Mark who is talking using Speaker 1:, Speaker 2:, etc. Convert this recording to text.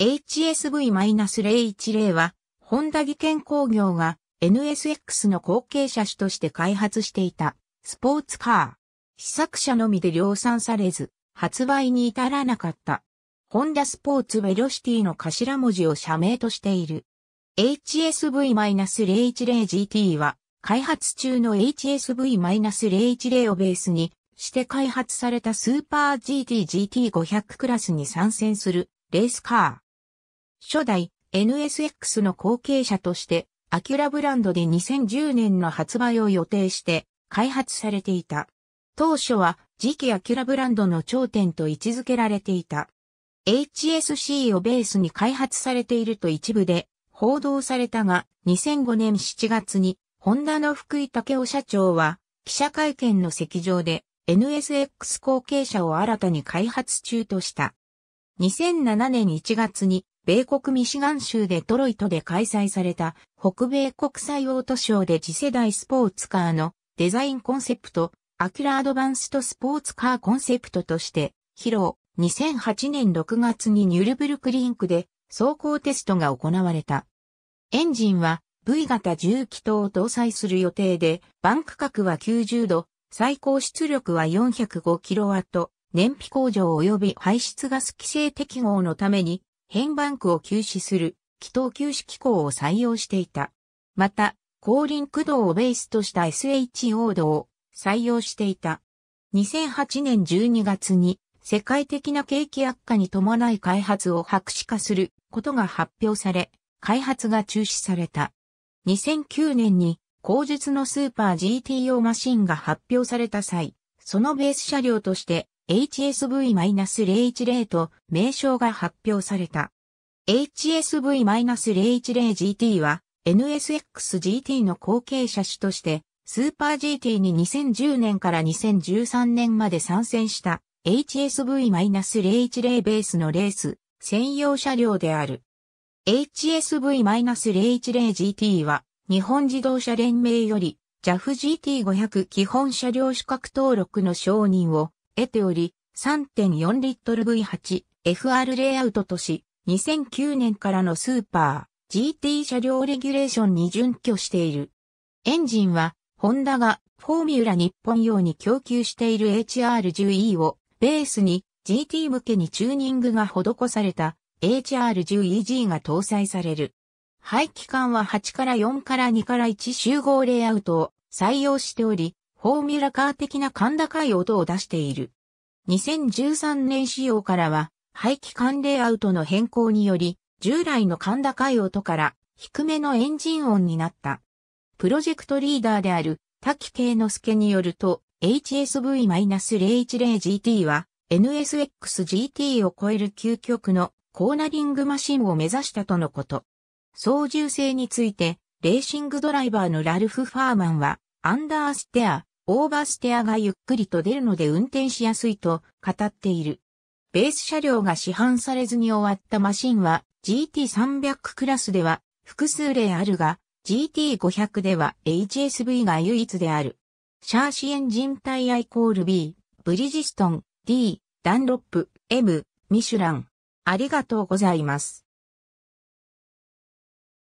Speaker 1: HSV-010 は、ホンダ技研工業が NSX の後継車種として開発していたスポーツカー。試作車のみで量産されず、発売に至らなかった。ホンダスポーツベロシティの頭文字を社名としている。HSV-010GT は、開発中の HSV-010 をベースにして開発されたスーパー GTGT500 クラスに参戦するレースカー。初代 NSX の後継者として、アキュラブランドで2010年の発売を予定して開発されていた。当初は次期アキュラブランドの頂点と位置づけられていた。HSC をベースに開発されていると一部で報道されたが、2005年7月に、ホンダの福井武雄社長は、記者会見の席上で、NSX 後継者を新たに開発中とした。2007年1月に米国ミシガン州デトロイトで開催された北米国際オートショーで次世代スポーツカーのデザインコンセプト、アキュラアドバンストスポーツカーコンセプトとして披露。2008年6月にニュルブルクリンクで走行テストが行われた。エンジンは V 型重気筒を搭載する予定で、バンク角は90度、最高出力は 405kW、燃費向上及び排出ガス規制適合のために変バンクを休止する、気筒休止機構を採用していた。また、後輪駆動をベースとした SHO 度を採用していた。2008年12月に世界的な景気悪化に伴い開発を白紙化することが発表され、開発が中止された。2009年に後述のスーパー GTO マシンが発表された際、そのベース車両として HSV-010 と名称が発表された。HSV-010GT は NSXGT の後継車種としてスーパー GT に2010年から2013年まで参戦した HSV-010 ベースのレース専用車両である。HSV-010GT は日本自動車連盟より JAFGT500 基本車両資格登録の承認を得ており、3.4リットル V8、FR レイアウトとし、2009年からのスーパー、GT 車両レギュレーションに準拠している。エンジンは、ホンダがフォーミュラ日本用に供給している HR10E をベースに GT 向けにチューニングが施された HR10EG が搭載される。排気管は8から4から2から1集合レイアウトを採用しており、フォーミュラカー的な甲高い音を出している。2013年仕様からは、排気管レイアウトの変更により、従来の甲高い音から低めのエンジン音になった。プロジェクトリーダーである滝慶之助によると、HSV-010GT は NSX-GT を超える究極のコーナリングマシンを目指したとのこと。操縦性について、レーシングドライバーのラルフ・ファーマンは、アンダーステア、オーバーステアがゆっくりと出るので運転しやすいと語っている。ベース車両が市販されずに終わったマシンは GT300 クラスでは複数例あるが GT500 では HSV が唯一である。シャーシエンジンアイコール B、ブリジストン、D、ダンロップ、M、ミシュラン。ありがとうございます。